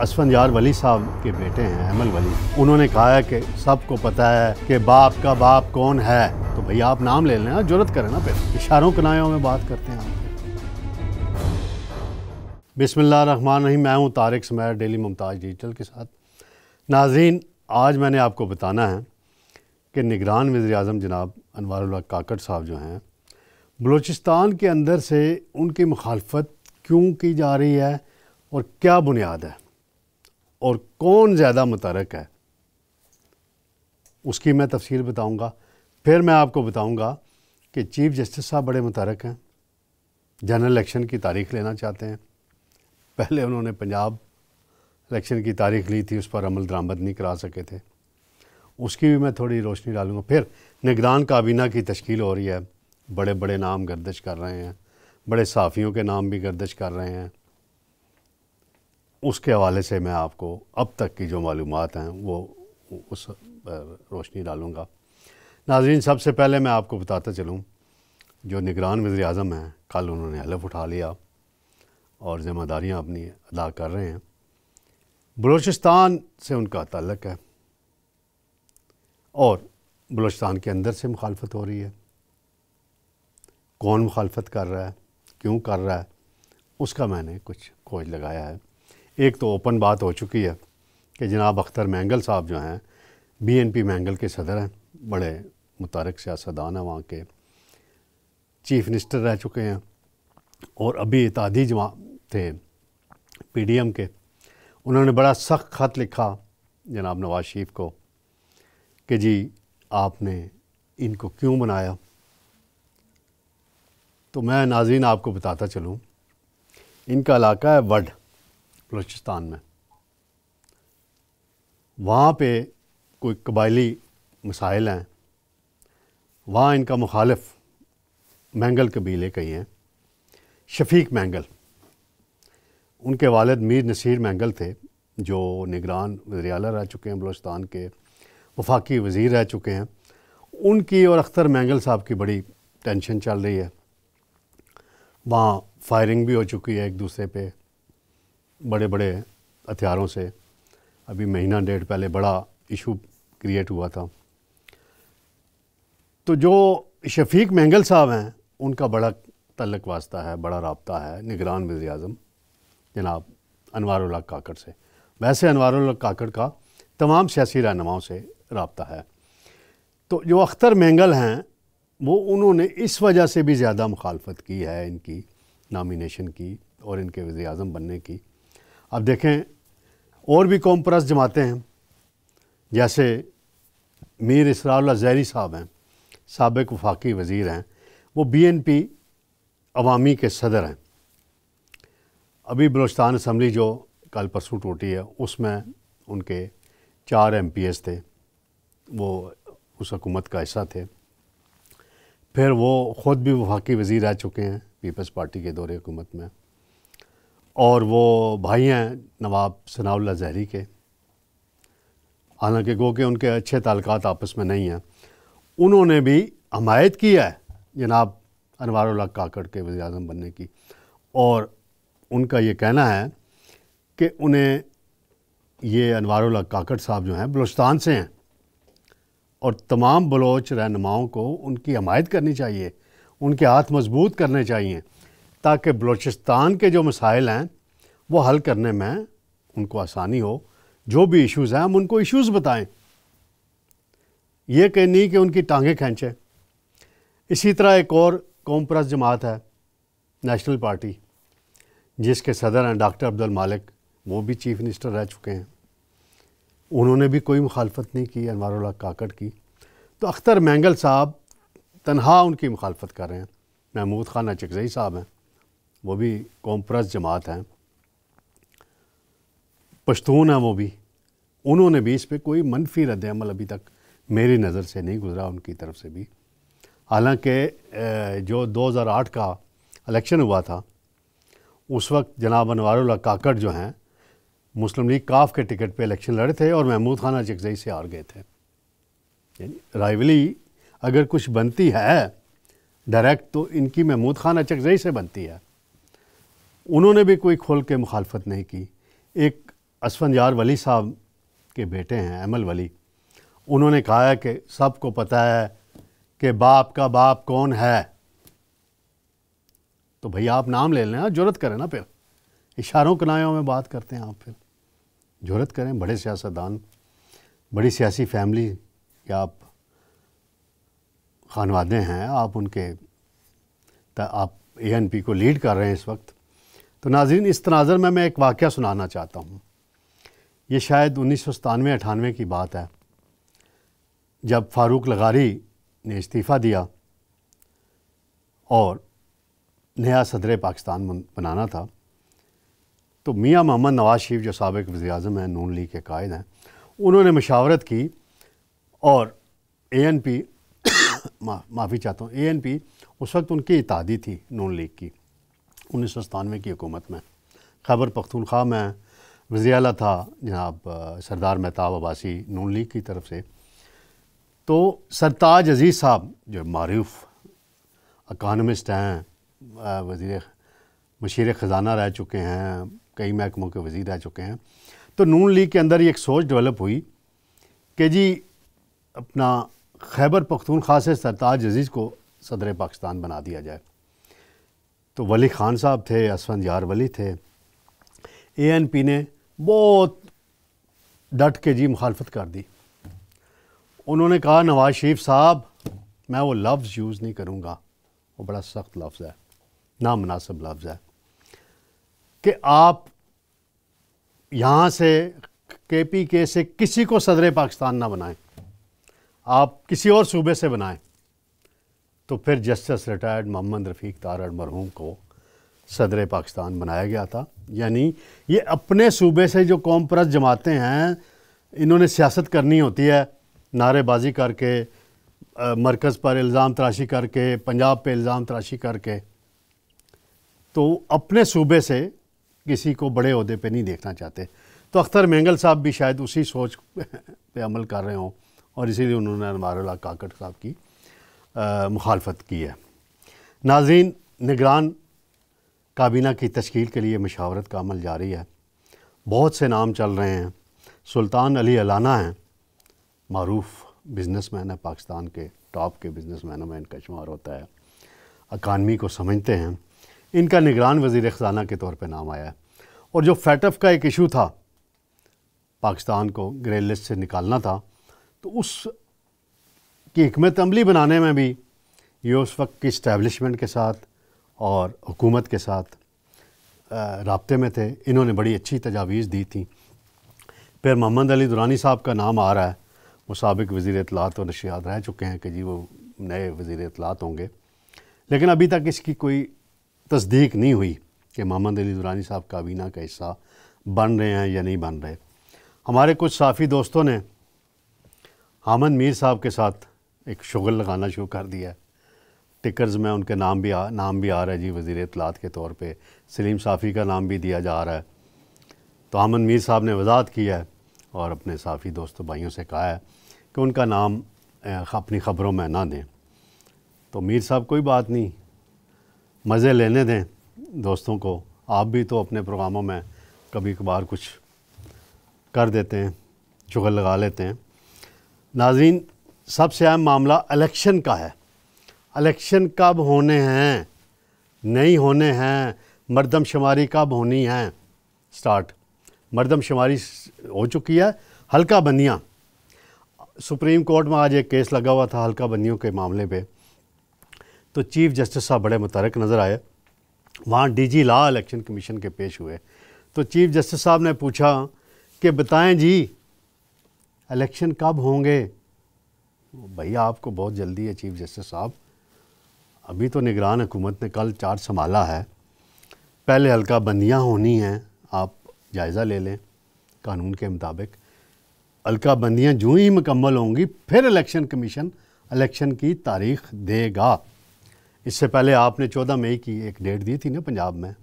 असफन यार वली साहब के बेटे हैं अहमल वली उन्होंने कहा है कि सबको पता है कि बाप का बाप कौन है तो भैया आप नाम ले लें जरूरत करें ना फिर इशारों कनायों में बात करते हैं बिसमिल्ल रन रही मैं हूँ तारिक समैर डेली मुमताज़ डिजिटल के साथ नाजीन आज मैंने आपको बताना है कि निगरान वज़र अजम जनाब अनवर काकड़ साहब जो हैं बलूचिस्तान के अंदर से उनकी मुखालफत क्यों की जा रही है और क्या बुनियाद है और कौन ज़्यादा मुतरक है उसकी मैं तफसील बताऊँगा फिर मैं आपको बताऊँगा कि चीफ जस्टिस साहब बड़े मुतरक हैं जनरल इलेक्शन की तारीख लेना चाहते हैं पहले उन्होंने पंजाब इलेक्शन की तारीख ली थी उस पर अमल दरामद नहीं करा सके थे उसकी भी मैं थोड़ी रोशनी डालूँगा फिर निगरान काबीना की तश्ील हो रही है बड़े बड़े नाम गर्दश कर रहे हैं बड़े साफ़ियों के नाम भी गर्दश कर रहे हैं उसके हवाले से मैं आपको अब तक की जो मालूम हैं वो उस रोशनी डालूँगा नाजरीन सबसे पहले मैं आपको बताता चलूँ जो निगरान वज़ी अजम हैं कल उन्होंने हलफ उठा लिया और ज़िम्मेदारियाँ अपनी अदा कर रहे हैं बलूचिस्तान से उनका तल्लक है और बलूचिस्तान के अंदर से मुखालफत हो रही है कौन मुखालफत कर रहा है क्यों कर रहा है उसका मैंने कुछ खोज लगाया है एक तो ओपन बात हो चुकी है कि जनाब अख्तर मैंगल साहब जो हैं बी एन पी मैंगल के सदर हैं बड़े मुतारक सियासतदान हैं वहाँ के चीफ मिनिस्टर रह चुके हैं और अभी इतादी जमा थे पी डी एम के उन्होंने बड़ा सख्त ख़त लिखा जनाब नवाज शरीफ को कि जी आपने इनको क्यों बनाया तो मैं नाजीन आपको बताता चलूँ इनका इलाका है वड बलूचिस्तान में वहाँ पे कोई कबायली मसाइल हैं वहाँ इनका मुखालफ मैंगल कबीले कई हैं शफीक मैंगल उनके वालद मीर नसीर मैंगल थे जो निगरान वजरियाला रह चुके हैं बलोचिस्तान के वफाकी वज़ीर रह चुके हैं उनकी और अख्तर मैंगल साहब की बड़ी टेंशन चल रही है वहाँ फायरिंग भी हो चुकी है एक दूसरे पे बड़े बड़े हथियारों से अभी महीना डेढ़ पहले बड़ा इशू क्रिएट हुआ था तो जो शफीक महंगल साहब हैं उनका बड़ा तलक वास्ता है बड़ा रबता है निगरान वजी अजम जनाब अनवारुल्ला काकड़ से वैसे अनवारुल्ला काकड़ का तमाम सियासी रहनुमाओं से रबता है तो जो अख्तर महंगल हैं वो उन्होंने इस वजह से भी ज़्यादा मुखालफत की है इनकी नामिनेशन की और इनके वजी अजम बनने की अब देखें और भी कौम परस्त जमातें हैं जैसे मीर इसरा जहरी साहब हैं सबक वफाकी वज़ीर हैं वो बी एन पी अवामी के सदर हैं अभी बलोचस्तान असम्बली जो कल परसों टूटी है उसमें उनके चार एम पी एस थे वो उस हकूमत का हिस्सा थे फिर वो ख़ुद भी वफाकी वज़ी रह चुके हैं पीपल्स पार्टी के दौरे हुकूमत में और वो भाई हैं नवाब सनाउल्ला जहरी के हालांकि गो के उनके अच्छे ताल्लुक आपस में नहीं हैं उन्होंने भी हमायत की है जनाब अनवर काकड़ के वजी अजम बनने की और उनका ये कहना है कि उन्हें ये अनवर काकड़ साहब जो हैं बलूचस्तान से हैं और तमाम बलोच रहनुमाओं को उनकी हमायत करनी चाहिए उनके हाथ मजबूत करने चाहिए ताकि बलूचिस्तान के जो मसाइल हैं वो हल करने में उनको आसानी हो जो भी इश्यूज़ हैं हम उनको इश्यूज़ बताएं ये कह नहीं कि उनकी टांगें खींचें इसी तरह एक और कॉम्प्रस जमात है नेशनल पार्टी जिसके सदर हैं डॉक्टर अब्दुल मालिक वो भी चीफ मिनिस्टर रह चुके हैं उन्होंने भी कोई मुखालफत नहीं की अनवारुल्ला काकड़ की तो अख्तर मैंगल साहब तनहा उनकी मुखालफत कर रहे हैं महमूद खान चकजई साहब हैं वो भी कॉम्प्रस जमात हैं पश्तून हैं वो भी उन्होंने भी इस पर कोई मनफी रद्दमल अभी तक मेरी नज़र से नहीं गुजरा उनकी तरफ से भी हालांकि जो 2008 का इलेक्शन हुआ था उस वक्त जनाब अनवर काकड़ जो हैं मुस्लिम लीग काफ के टिकट पे इलेक्शन लड़े थे और महमूद खाना चकजई से हार गए थे यानी राइवली अगर कुछ बनती है डायरेक्ट तो इनकी महमूद खान चकजई से बनती है उन्होंने भी कोई खोल के मुखालफत नहीं की एक असफन यार वली साहब के बेटे हैं अमल वली उन्होंने कहा है कि सबको पता है कि बाप का बाप कौन है तो भैया आप नाम ले लें जरूरत करें ना फिर इशारों नायों में बात करते हैं आप फिर जरूरत करें बड़े सियासतदान बड़ी सियासी फैमिली के आप खानवादे हैं आप उनके आप एएनपी एन पी को लीड कर रहे हैं इस वक्त तो नाजीन इस तनाज़र में मैं एक वाक़ सुनाना चाहता हूँ ये शायद उन्नीस सौ सतानवे अठानवे की बात है जब फ़ारूक लगारी ने इस्तीफ़ा दिया और नया सदर पाकिस्तान बनाना था तो मियाँ मोहम्मद नवाज शरीफ जो सबक वज़ी अजम हैं नून लीग के कायद हैं उन्होंने मशावरत की और ए एन पी माफ़ी चाहता हूँ ए एन पी उस वक्त उनकी इतादी थी नून लीग की उन्नीस सौ सतानवे की हुकूमत में खैबर पख्तूनख्वा में वजी अला था जनाब सरदार महताब अब्बासी नून लीग की तरफ से तो सरताज अजीज़ साहब जो मारूफ अकानमिस्ट हैं वजीर मशीर ख़जाना रह चुके हैं कई महकमों के वजीर रह चुके हैं तो नून लीग के अंदर एक सोच डेवलप हुई कि जी अपना खैबर पख्तूनख्वा से सरताज अजीज़ को सदर पाकिस्तान बना दिया जाए तो वली खान साहब थे असवंत यार वली थे ए एन पी ने बहुत डट के जी मुखालफत कर दी उन्होंने कहा नवाज शरीफ साहब मैं वो लफ्ज़ यूज़ नहीं करूँगा वो बड़ा सख्त लफ्ज़ है नामनासब लफ्ज़ है कि आप यहाँ से के पी के से किसी को सदर पाकिस्तान ना बनाएं आप किसी और सूबे से बनाएं तो फिर जस्टिस रिटायर्ड मोहम्मद रफ़ीक तारड़ मरहूम को सदर पाकिस्तान बनाया गया था यानी ये अपने सूबे से जो कौम परस जमातें हैं इन्होंने सियासत करनी होती है नारेबाजी करके मरकज़ पर इल्ज़ाम तराशी करके पंजाब पे इल्ज़ाम तराशी करके तो अपने सूबे से किसी को बड़े अहदे पे नहीं देखना चाहते तो अख्तर मेंगल साहब भी शायद उसी सोच पे अमल कर रहे हों और इसीलिए उन्होंने अनवारुल्ला काकड़ साहब की मुखालफत की है नाजीन निगरान काबीना की तश्ील के लिए मशावरत का अमल जारी है बहुत से नाम चल रहे हैं सुल्तान अली अलाना हैं मरूफ बिजनेस मैन है पाकिस्तान के टॉप के बिजनेस मैनों में इनका शुमार होता है अकानमी को समझते हैं इनका निगरान वजीर ख़जाना के तौर पर नाम आया है और जो फैटफ का एक इशू था पाकिस्तान को ग्रे लिस्ट से निकालना था तो उस कि हमत अमली बनाने में भी ये उस वक्त की इस्टेबलिशमेंट के साथ और हुकूमत के साथ रबते में थे इन्होंने बड़ी अच्छी तजावीज़ दी थी फिर मोहम्मद अली दुरानी साहब का नाम आ रहा है वो सबक वज़ी अतलात और नशियात रह चुके हैं कि जी वो नए वज़ी अतलात होंगे लेकिन अभी तक इसकी कोई तस्दीक नहीं हुई कि मोहम्मद अली दुरानी साहब काबीना का हिस्सा बन रहे हैं या नहीं बन रहे हमारे कुछ साफ़ी दोस्तों ने हामद मीर साहब के साथ एक शुगल लगाना शुरू कर दिया टिकर्स में उनके नाम भी आ नाम भी आ रहा है जी वज़ी इतलात के तौर पर सलीम साफ़ी का नाम भी दिया जा रहा है तो आमन मीर साहब ने वजात किया है और अपने साफ़ी दोस्तों भाइयों से कहा है कि उनका नाम अपनी ख़बरों में ना दें तो मीर साहब कोई बात नहीं मज़े लेने दें दोस्तों को आप भी तो अपने प्रोग्रामों में कभी कभार कुछ कर देते हैं चुगल लगा लेते हैं नाजीन सबसे अहम मामला इलेक्शन का है इलेक्शन कब होने हैं नहीं होने हैं मरदमशुमारी कब होनी है स्टार्ट मरदमशुमारी हो चुकी है हल्का बंदियाँ सुप्रीम कोर्ट में आज एक केस लगा हुआ था हल्का बंदियों के मामले पे तो चीफ जस्टिस साहब बड़े मुतरक नज़र आए वहाँ डी जी ला इलेक्शन कमीशन के पेश हुए तो चीफ जस्टिस साहब ने पूछा कि बताएं जी इलेक्शन कब होंगे भैया आपको बहुत जल्दी है चीफ जस्टिस साहब अभी तो निगरान हुकूमत ने कल चार्ज संभाला है पहले हल्का बंदियाँ होनी हैं आप जायज़ा ले लें कानून के मुताबिक हल्का बंदियाँ जो ही मुकम्मल होंगी फिर इलेक्शन कमीशन इलेक्शन की तारीख देगा इससे पहले आपने चौदह मई की एक डेट दी थी ना पंजाब में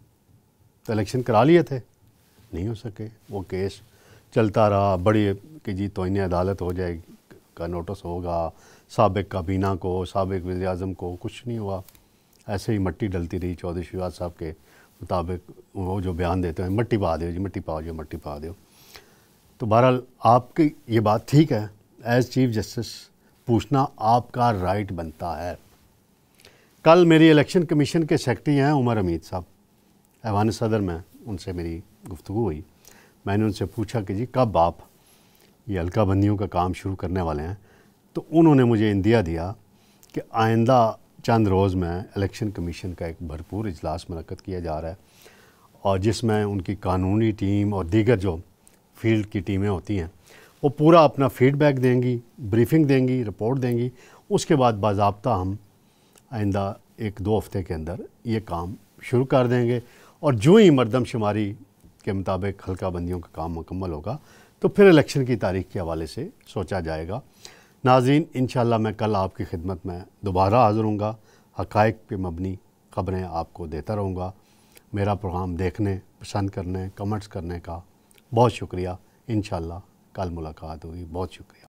तो इलेक्शन करा लिए थे नहीं हो सके वो केस चलता रहा बड़ी कि जी तोहने अदालत हो जाएगी का नोटिस होगा सबक काबीना को सबक वजी अजम को कुछ नहीं हुआ ऐसे ही मट्टी डलती रही चौधरी शिवाज साहब के मुताबिक वो जो बयान देते हैं मट्टी पा दो जी मट्टी पा दो मट्टी पा दो तो बहरहाल आपकी ये बात ठीक है एज चीफ जस्टिस पूछना आपका राइट बनता है कल मेरी इलेक्शन कमीशन के सेक्रेटरी हैं उमर अमीद साहब ऐवान सदर में उनसे मेरी गुफ्तु हुई मैंने उनसे पूछा कि जी कब आप ये हल्का बंदियों का काम शुरू करने वाले हैं तो उन्होंने मुझे इंदिया दिया कि आइंदा चंद रोज़ में इलेक्शन कमीशन का एक भरपूर इजलास मनक़द किया जा रहा है और जिसमें उनकी कानूनी टीम और दीगर जो फील्ड की टीमें होती हैं वो पूरा अपना फीडबैक देंगी ब्रीफिंग देंगी रिपोर्ट देंगी उसके बाद बाबा हम आइंदा एक दो हफ्ते के अंदर ये काम शुरू कर देंगे और जो ही मरदमशुमारी के मुताबिक हल्का बंदियों का काम मुकम्मल होगा तो फिर इलेक्शन की तारीख के हवाले से सोचा जाएगा नाजीन इन मैं कल आपकी खिदमत में दोबारा हाज़िर हूँ हक़ पर मबनी खबरें आपको देता रहूँगा मेरा प्रोग्राम देखने पसंद करने कमेंट्स करने का बहुत शुक्रिया इन कल मुलाकात होगी बहुत शुक्रिया